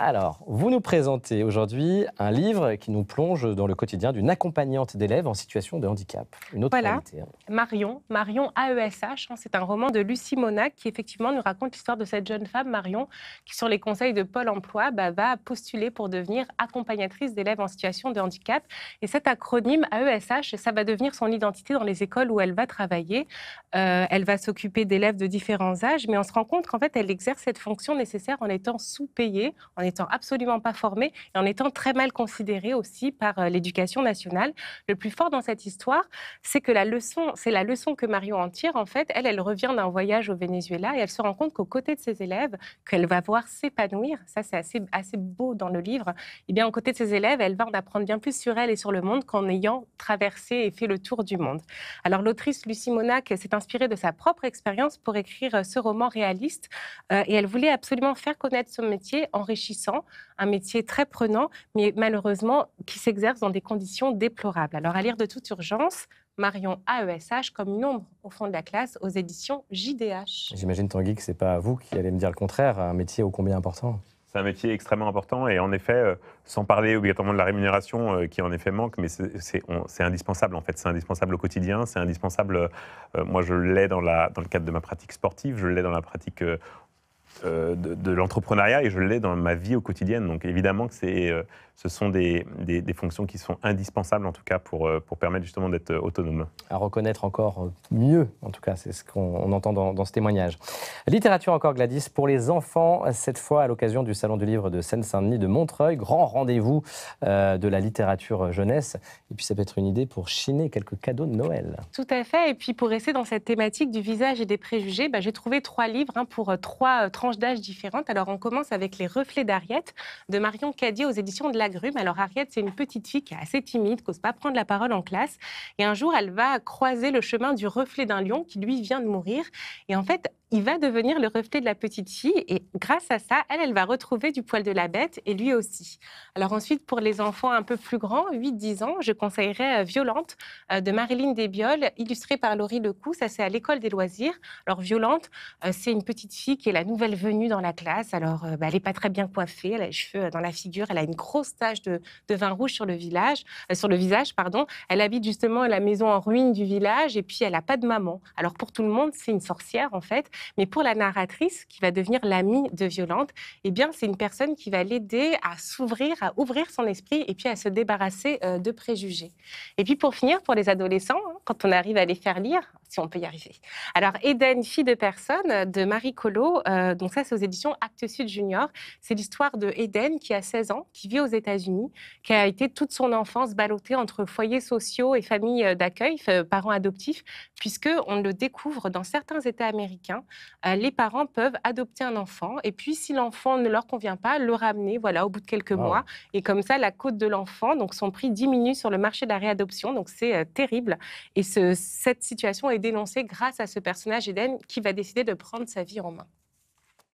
Alors, vous nous présentez aujourd'hui un livre qui nous plonge dans le quotidien d'une accompagnante d'élèves en situation de handicap. Une autre hein. Marion, Marion AESH, hein, c'est un roman de Lucie Monac qui effectivement nous raconte l'histoire de cette jeune femme, Marion, qui sur les conseils de Pôle Emploi bah, va postuler pour devenir accompagnatrice d'élèves en situation de handicap. Et cet acronyme AESH, ça va devenir son identité dans les écoles où elle va travailler. Euh, elle va s'occuper d'élèves de différents âges, mais on se rend compte qu'en fait, elle exerce cette fonction nécessaire en étant sous-payée, en n'étant absolument pas formée, et en étant très mal considérée aussi par euh, l'éducation nationale. Le plus fort dans cette histoire, c'est que la leçon, c'est la leçon que Mario en tire. En fait, elle, elle revient d'un voyage au Venezuela et elle se rend compte qu'au côtés de ses élèves, qu'elle va voir s'épanouir, ça c'est assez, assez beau dans le livre, et eh bien aux côtés de ses élèves, elle va en apprendre bien plus sur elle et sur le monde qu'en ayant traversé et fait le tour du monde. Alors l'autrice Lucie Monac s'est inspirée de sa propre expérience pour écrire euh, ce roman réaliste euh, et elle voulait absolument faire connaître son métier enrichissant un métier très prenant, mais malheureusement qui s'exerce dans des conditions déplorables. Alors à lire de toute urgence, Marion AESH comme une ombre au fond de la classe aux éditions JDH. J'imagine Tanguy que ce n'est pas vous qui allez me dire le contraire, un métier ô combien important. C'est un métier extrêmement important et en effet, euh, sans parler obligatoirement de la rémunération euh, qui en effet manque, mais c'est indispensable en fait, c'est indispensable au quotidien, c'est indispensable, euh, moi je l'ai dans, le cadre de ma pratique sportive, je l'ai dans la pratique euh, de, l'entrepreneuriat et je l'ai dans ma vie au quotidien. Donc évidemment que c'est, euh, ce sont des, des, fonctions qui sont indispensables en tout cas pour, euh, pour permettre justement d'être autonome. À reconnaître encore mieux, en tout cas, c'est ce qu'on entend dans, ce témoignage. Littérature encore Gladys, pour les enfants, cette fois à l'occasion du Salon du Livre de Seine-Saint-Denis de Montreuil, grand rendez-vous de la littérature jeunesse. Et puis ça peut être une idée pour chiner quelques cadeaux de Noël. Tout à fait. Et puis pour rester dans cette thématique du visage et des préjugés, bah, j'ai trouvé trois livres hein, pour trois 30 d'âges d'âge différentes. Alors, on commence avec Les Reflets d'Ariette de Marion Cadier aux éditions de la Alors, Ariette, c'est une petite fille qui est assez timide, qui n'ose pas prendre la parole en classe. Et un jour, elle va croiser le chemin du reflet d'un lion qui, lui, vient de mourir. Et en fait, il va devenir le reflet de la petite fille et grâce à ça, elle, elle va retrouver du poil de la bête et lui aussi. Alors ensuite, pour les enfants un peu plus grands, 8-10 ans, je conseillerais euh, Violente euh, de Marilyn Desbioles, illustrée par Laurie Lecoux. Ça, c'est à l'école des loisirs. Alors Violente, euh, c'est une petite fille qui est la nouvelle venue dans la classe. Alors, bah, elle n'est pas très bien coiffée, elle a les cheveux dans la figure, elle a une grosse tache de, vin rouge sur le, visage. Pardon. Elle habite justement la maison en ruine du village et puis elle n'a pas de maman. Alors pour tout le monde, c'est une sorcière en fait. Mais pour la narratrice, qui va devenir l'amie de Violente, eh bien, c'est une personne qui va l'aider à s'ouvrir, à ouvrir son esprit et puis à se débarrasser euh, de préjugés. Et puis pour finir, pour les adolescents, hein, quand on arrive à les faire lire, si on peut y arriver. Alors, Eden, fille de personne, euh, de Marie Collot, euh, donc ça c'est aux éditions Actes Sud Junior. C'est l'histoire de Eden qui a 16 ans, qui vit aux États-Unis, qui a été toute son enfance ballottée entre foyers sociaux et familles euh, d'accueil, parents adoptifs, puisque on le découvre dans certains États américains, les parents peuvent adopter un enfant et puis si l'enfant ne leur convient pas, le ramener, voilà, au bout de quelques mois. Et comme ça, la cote de l'enfant, donc son prix diminue sur le marché de la réadoption, donc c'est terrible. Et cette situation est dénoncée grâce à ce personnage, Eden, qui va décider de prendre sa vie en main.